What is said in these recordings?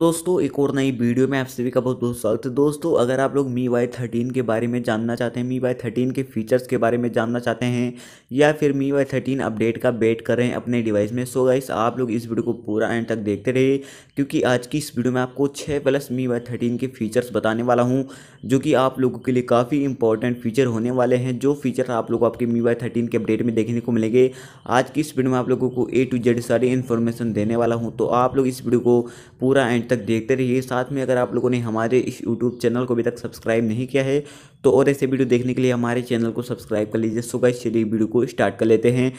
दोस्तों एक और नई वीडियो में आप सभी का बहुत बहुत स्वागत है दोस्तों अगर आप लोग मी वाई थर्टीन के बारे में जानना चाहते हैं मी वाई थर्टीन के फीचर्स के बारे में जानना चाहते हैं या फिर मी वाई थर्टीन अपडेट का वेट कर रहे हैं अपने डिवाइस में सो गाइस आप लोग इस वीडियो को पूरा एंड तक देखते रहे क्योंकि आज की इस वीडियो में आपको छः प्लस मी वाई थर्टीन के फीचर्स बताने वाला हूँ जो कि आप लोगों के लिए काफ़ी इंपॉर्टेंट फीचर होने वाले हैं जो फीचर आप लोग आपके मी वाई थर्टीन के अपडेट में देखने को मिलेंगे आज की इस वीडियो में आप लोगों को ए टू जेड सारी इन्फॉर्मेशन देने वाला हूँ तो आप लोग इस वीडियो को पूरा एंड एंड तक देखते रहिए साथ में अगर आप लोगों ने हमारे इस यूट्यूब चैनल को अभी तक सब्सक्राइब नहीं किया है तो और ऐसे वीडियो देखने के लिए हमारे चैनल को सब्सक्राइब कर लीजिए सुबह चलिए वीडियो को स्टार्ट कर लेते हैं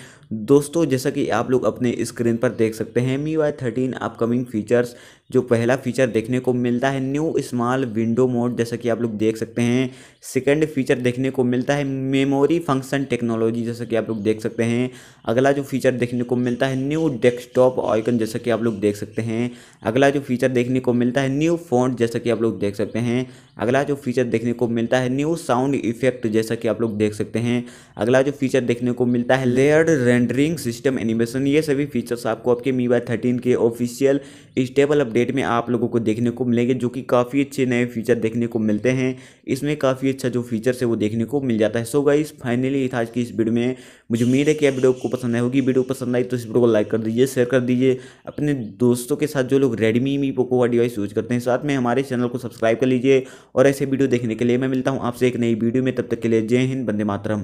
दोस्तों जैसा कि आप लोग अपने स्क्रीन पर देख सकते हैं MIUI thirteen upcoming features जो पहला फीचर देखने को मिलता है न्यू स्मॉल विंडो मोड जैसा कि आप लोग देख सकते हैं सेकंड फीचर देखने को मिलता है मेमोरी फंक्शन टेक्नोलॉजी जैसा कि आप लोग देख सकते हैं अगला जो फीचर देखने को मिलता है न्यू डेस्कटॉप आइकन जैसा कि आप लोग देख सकते हैं अगला जो फीचर देखने को मिलता है न्यू फॉन्ट जैसा कि आप लोग देख सकते हैं अगला जो फीचर देखने को मिलता है न्यू साउंड इफेक्ट जैसा कि आप लोग देख सकते हैं अगला जो फीचर देखने को मिलता है लेयर्ड रेंडरिंग सिस्टम एनिमेशन ये सभी फीचर्स आपको आपके मी वाई थर्टीन के ऑफिशियल स्टेबल अपडेट में आप लोगों को देखने को मिलेंगे जो कि काफ़ी अच्छे नए फीचर देखने को मिलते हैं इसमें काफ़ी अच्छा जो फीचर्स है वो देखने को मिल जाता है सो गाइस फाइनली आज की इस वीडियो में मुझे उम्मीद है कि वीडियो आपको पसंद आई होगी वीडियो पसंद आई तो इस वीडियो को लाइक कर दीजिए शेयर कर दीजिए अपने दोस्तों के साथ जो लोग रेडमी मी पोको का डिवाइस यूज करते हैं साथ में हमारे चैनल को सब्सक्राइब कर लीजिए और ऐसे वीडियो देखने के लिए मैं मिलता हूँ आपसे एक नई वीडियो में तब तक के लिए जय हिंद बंदे मातरम